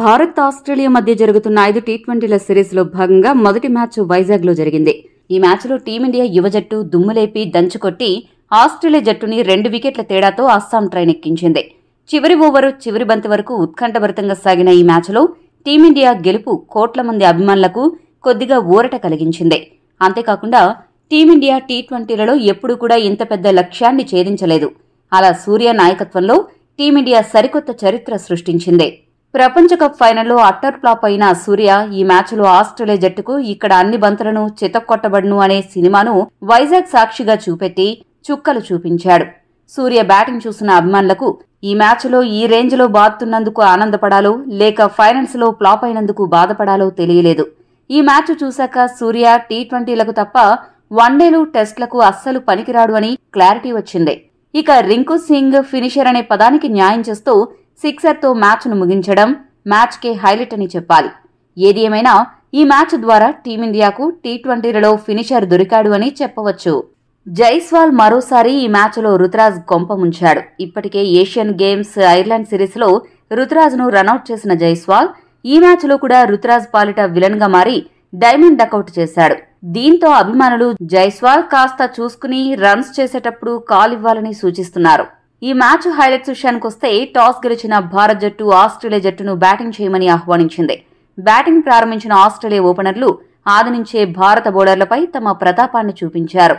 Bharat Australia మధ్య జరుగుతున్న ఐదు టీ ట్వంటీల సిరీస్లో భాగంగా మొదటి మ్యాచ్ వైజాగ్లో జరిగింది ఈ మ్యాచ్లో టీమిండియా యువ జట్టు దుమ్ములేపి దంచుకొట్టి ఆస్ట్రేలియా జట్టుని రెండు వికెట్ల తేడాతో అస్సాం ట్రైన్ ఎక్కించింది చివరి ఓవరు చివరి బంతి వరకు ఉత్కంఠభరితంగా సాగిన ఈ మ్యాచ్లో టీమిండియా గెలుపు కోట్ల మంది అభిమానులకు కొద్దిగా ఊరట కలిగించింది అంతేకాకుండా టీమిండియా టీ ట్వంటీలలో ఎప్పుడూ కూడా ఇంత పెద్ద లక్ష్యాన్ని ఛేదించలేదు అలా సూర్య నాయకత్వంలో టీమిండియా సరికొత్త చరిత్ర సృష్టించింది ప్రపంచ కప్ ఫైనల్లో అట్టర్ ఫ్లాప్ అయిన సూర్య ఈ మ్యాచ్లో ఆస్ట్రేలియా జట్టుకు ఇక్కడ అన్ని బంతులను చితక్కొట్టబడును అనే సినిమాను వైజాగ్ సాక్షిగా చూపెట్టి చుక్కలు చూపించాడు సూర్య బ్యాటింగ్ చూసిన అభిమానులకు ఈ మ్యాచ్లో ఈ రేంజ్లో బాదుతున్నందుకు ఆనందపడాలో లేక ఫైనల్స్లో ఫ్లాప్ అయినందుకు బాధపడాలో తెలియలేదు ఈ మ్యాచ్ చూశాక సూర్య టీ ట్వంటీలకు తప్ప వన్డేలు టెస్టులకు అస్సలు పనికిరాడు అని క్లారిటీ వచ్చింది ఇక రింకు సింగ్ ఫినిషర్ అనే పదానికి న్యాయం చేస్తూ సిక్సర్తో మ్యాచ్ను ముగించడం మ్యాచ్కే హైలైట్ అని చెప్పాలి ఏది ఏమైనా ఈ మ్యాచ్ ద్వారా టీమిండియాకు టీ ట్వంటీలలో ఫినిషర్ దొరికాడు అని చెప్పవచ్చు జైస్వాల్ మరోసారి ఈ మ్యాచ్లో రుతురాజ్ కొంప ముంచాడు ఇప్పటికే ఏషియన్ గేమ్స్ ఐర్లాండ్ సిరీస్లో రుతురాజ్ను రనౌట్ చేసిన జైస్వాల్ ఈ మ్యాచ్లో కూడా రుతురాజ్ పాలిట విలన్గా మారి డైమండ్ డకౌట్ చేశాడు దీంతో అభిమానులు జైస్వాల్ కాస్త చూసుకుని రన్స్ చేసేటప్పుడు కాల్ ఇవ్వాలని సూచిస్తున్నారు ఈ మ్యాచ్ హైలైట్స్ విషయానికి వస్తే టాస్ గెలిచిన భారత్ జట్టు ఆస్ట్రేలియా జట్టును బ్యాటింగ్ చేయమని ఆహ్వానించింది బ్యాటింగ్ ప్రారంభించిన ఆస్ట్రేలియా ఓపెనర్లు ఆదనించే భారత బౌలర్లపై తమ ప్రతాపాన్ని చూపించారు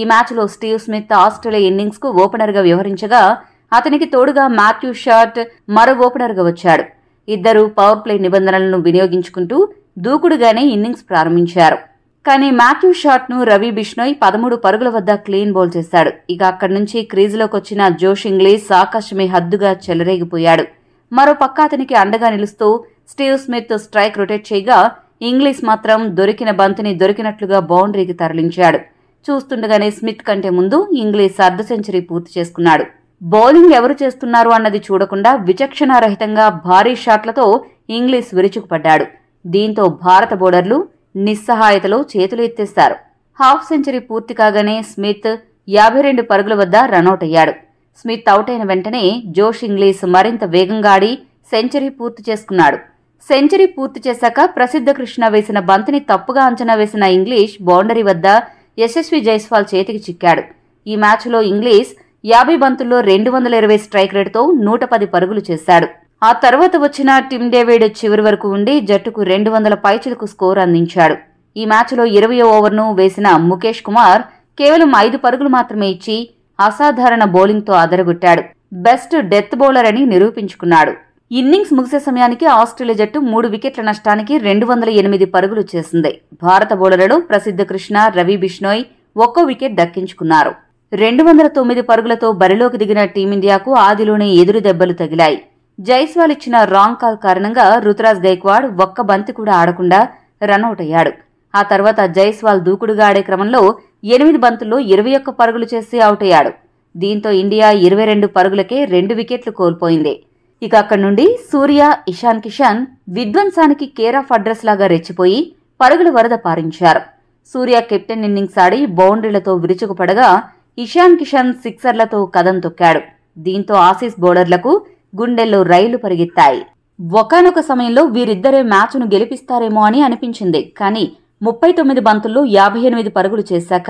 ఈ మ్యాచ్లో స్టీవ్ స్మిత్ ఆస్ట్రేలియా ఇన్నింగ్స్కు ఓపెనర్గా వ్యవహరించగా అతనికి తోడుగా మాథ్యూ షార్ట్ మరో ఓపెనర్గా వచ్చాడు ఇద్దరు పవర్ ప్లే నిబంధనలను వినియోగించుకుంటూ దూకుడుగానే ఇన్నింగ్స్ ప్రారంభించారు కానీ మాథ్యూ షాట్ను రవి బిష్నోయ్ పదమూడు పరుగుల వద్ద క్లీన్ బౌల్ చేశాడు ఇక అక్కడి నుంచి క్రీజులోకి వచ్చిన జోష్ ఇంగ్లీష్ ఆకాశమే హద్దుగా చెలరేగిపోయాడు మరో పక్క అతనికి అండగా నిలుస్తూ స్టీవ్ స్మిత్ స్ట్రైక్ రొటేట్ చేయగా ఇంగ్లీష్ మాత్రం దొరికిన బంతిని దొరికినట్లుగా బౌండరీకి తరలించాడు చూస్తుండగానే స్మిత్ కంటే ముందు ఇంగ్లీష్ అర్ధ సెంచరీ పూర్తి చేసుకున్నాడు బౌలింగ్ ఎవరు చేస్తున్నారు అన్నది చూడకుండా విచక్షణారహితంగా భారీ షాట్లతో ఇంగ్లీష్ విరుచుకుపడ్డాడు దీంతో భారత బౌలర్లు నిస్సహాయతలో చేతులు ఎత్తేశారు హాఫ్ సెంచరీ పూర్తి కాగానే స్మిత్ యాభై రెండు పరుగుల వద్ద రనౌట్ అయ్యాడు స్మిత్ అవుట్ అయిన వెంటనే జోష్ ఇంగ్లీష్ మరింత వేగంగా ఆడి సెంచరీ పూర్తి చేసుకున్నాడు సెంచరీ పూర్తి చేశాక ప్రసిద్ధ కృష్ణ వేసిన బంతిని తప్పుగా అంచనా వేసిన ఇంగ్లీష్ బౌండరీ వద్ద యశస్వి జైస్వాల్ చేతికి చిక్కాడు ఈ మ్యాచ్లో ఇంగ్లీష్ యాభై బంతుల్లో రెండు వందల ఇరవై స్ట్రైక్ రేటుతో నూట పది పరుగులు చేశాడు ఆ తర్వాత వచ్చిన టిమ్ డేవిడ్ చివరి వరకు ఉండి జట్టుకు రెండు వందల పైచలకు స్కోర్ అందించాడు ఈ మ్యాచ్లో ఇరవై ఓవర్ను వేసిన ముఖేష్ కుమార్ కేవలం ఐదు పరుగులు మాత్రమే ఇచ్చి అసాధారణ బౌలింగ్తో అదరగొట్టాడు బెస్ట్ డెత్ బౌలర్ అని నిరూపించుకున్నాడు ఇన్నింగ్స్ ముగిసే సమయానికి ఆస్ట్రేలియా జట్టు మూడు వికెట్ల నష్టానికి రెండు వందల ఎనిమిది పరుగులు చేసింది భారత బౌలర్లు ప్రసిద్ధ కృష్ణ రవి బిష్నోయ్ ఒక్కో వికెట్ దక్కించుకున్నారు రెండు వందల తొమ్మిది పరుగులతో బరిలోకి దిగిన టీమిండియాకు ఆదిలోనే ఎదురు దెబ్బలు తగిలాయి జైస్వాల్ ఇచ్చిన రాంగ్ కాల్ కారణంగా రుతురాజ్ గైక్వాడ్ ఒక్క బంతి కూడా ఆడకుండా రనౌట్ అయ్యాడు ఆ తర్వాత జైస్వాల్ దూకుడుగా ఆడే క్రమంలో ఎనిమిది బంతుల్లో ఇరవై ఒక్క పరుగులు చేసి అవుట్ అయ్యాడు దీంతో ఇండియా ఇరవై రెండు పరుగులకే రెండు వికెట్లు కోల్పోయింది ఇక అక్కడి నుండి సూర్య ఇషాన్ కిషాన్ విధ్వంసానికి కేర్ ఆఫ్ అడ్రస్ లాగా రెచ్చిపోయి పరుగుల వరద పారించారు సూర్య కెప్టెన్ ఇన్నింగ్స్ ఆడి బౌండరీలతో విరుచుకుపడగా ఇషాన్ కిషాన్ సిక్సర్లతో కదం తొక్కాడు దీంతో ఆసీస్ బౌలర్లకు గుండెల్లో రైలు పరిగెత్తాయి ఒకనొక సమయంలో వీరిద్దరే మ్యాచ్ను గెలిపిస్తారేమో అని అనిపించింది కానీ ముప్పై తొమ్మిది బంతుల్లో యాభై ఎనిమిది పరుగులు చేశాక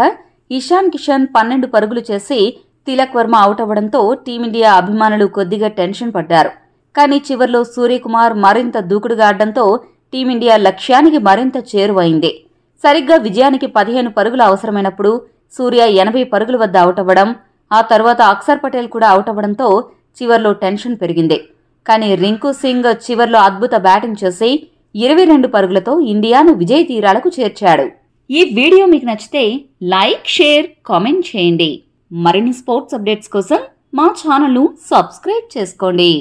ఇషాన్ కిషన్ పన్నెండు పరుగులు చేసి తిలక్ వర్మ అవుట్ అవ్వడంతో టీమిండియా అభిమానులు కొద్దిగా టెన్షన్ పడ్డారు కానీ చివర్లో సూర్యకుమార్ మరింత దూకుడుగా ఆడడంతో టీమిండియా లక్ష్యానికి మరింత చేరువైంది సరిగ్గా విజయానికి పదిహేను పరుగులు అవసరమైనప్పుడు సూర్య ఎనభై పరుగుల వద్ద అవుట్ అవ్వడం ఆ తర్వాత అక్సర్ పటేల్ కూడా అవుట్ అవ్వడంతో చివర్లో టెన్షన్ పెరిగింది కానీ రింకు సింగ్ చివర్లో అద్భుత బ్యాటింగ్ చేసి ఇరవై రెండు పరుగులతో ఇండియాను విజయ తీరాలకు చేర్చాడు ఈ వీడియో మీకు నచ్చితే లైక్ షేర్ కామెంట్ చేయండి మరిన్ని స్పోర్ట్స్ అప్డేట్స్ కోసం మా ఛానల్ను సబ్స్క్రైబ్ చేసుకోండి